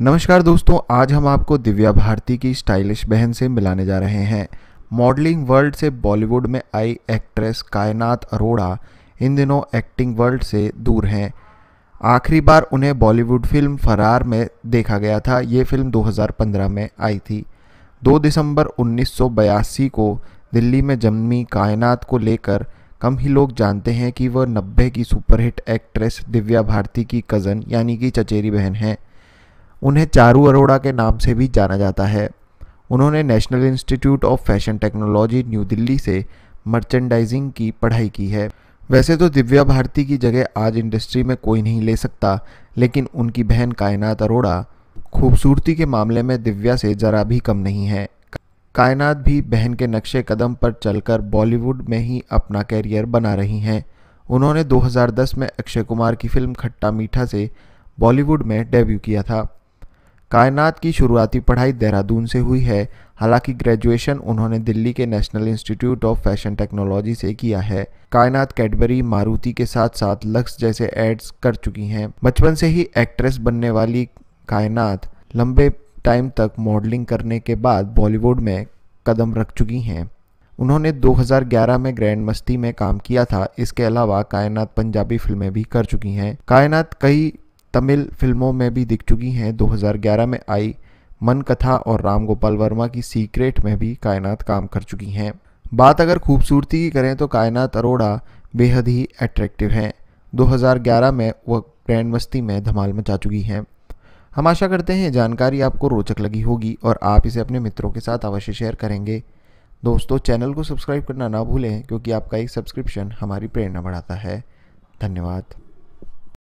नमस्कार दोस्तों आज हम आपको दिव्या भारती की स्टाइलिश बहन से मिलाने जा रहे हैं मॉडलिंग वर्ल्ड से बॉलीवुड में आई एक्ट्रेस कायनात अरोड़ा इन दिनों एक्टिंग वर्ल्ड से दूर हैं आखिरी बार उन्हें बॉलीवुड फिल्म फरार में देखा गया था ये फिल्म 2015 में आई थी 2 दिसंबर 1982 को दिल्ली में जन्मी कायनात को लेकर कम ही लोग जानते हैं कि वह नब्बे की सुपरहिट एक्ट्रेस दिव्या भारती की कज़न यानी कि चचेरी बहन हैं उन्हें चारू अरोड़ा के नाम से भी जाना जाता है उन्होंने National Institute of Fashion Technology New Delhi से मर्चेंडाइजिंग की पढ़ाई की है वैसे तो दिव्या भारती की जगह आज इंडस्ट्री में कोई नहीं ले सकता लेकिन उनकी बहन कायनात अरोड़ा खूबसूरती के मामले में दिव्या से ज़रा भी कम नहीं है कायनात भी बहन के नक्शे कदम पर चलकर बॉलीवुड में ही अपना कैरियर बना रही हैं उन्होंने 2010 में अक्षय कुमार की फिल्म खट्टा मीठा से बॉलीवुड में डेब्यू किया था कायनात की शुरुआती पढ़ाई देहरादून से हुई है हालांकि ग्रेजुएशन उन्होंने दिल्ली के National Institute of Fashion Technology से किया है कायनात कैडबरी मारुति के साथ साथ लक्स जैसे एड्स कर चुकी हैं बचपन से ही एक्ट्रेस बनने वाली कायनात लंबे टाइम तक मॉडलिंग करने के बाद बॉलीवुड में कदम रख चुकी हैं उन्होंने 2011 में ग्रैंड मस्ती में काम किया था इसके अलावा कायनात पंजाबी फिल्में भी कर चुकी हैं कायनात कई तमिल फिल्मों में भी दिख चुकी हैं 2011 में आई मन कथा और राम गोपाल वर्मा की सीक्रेट में भी कायनात काम कर चुकी हैं बात अगर खूबसूरती की करें तो कायनात अरोड़ा बेहद ही अट्रैक्टिव हैं 2011 में वह ग्रैंड मस्ती में धमाल मचा चुकी हैं हम आशा करते हैं जानकारी आपको रोचक लगी होगी और आप इसे अपने मित्रों के साथ अवश्य शेयर करेंगे दोस्तों चैनल को सब्सक्राइब करना ना भूलें क्योंकि आपका एक सब्सक्रिप्शन हमारी प्रेरणा बढ़ाता है धन्यवाद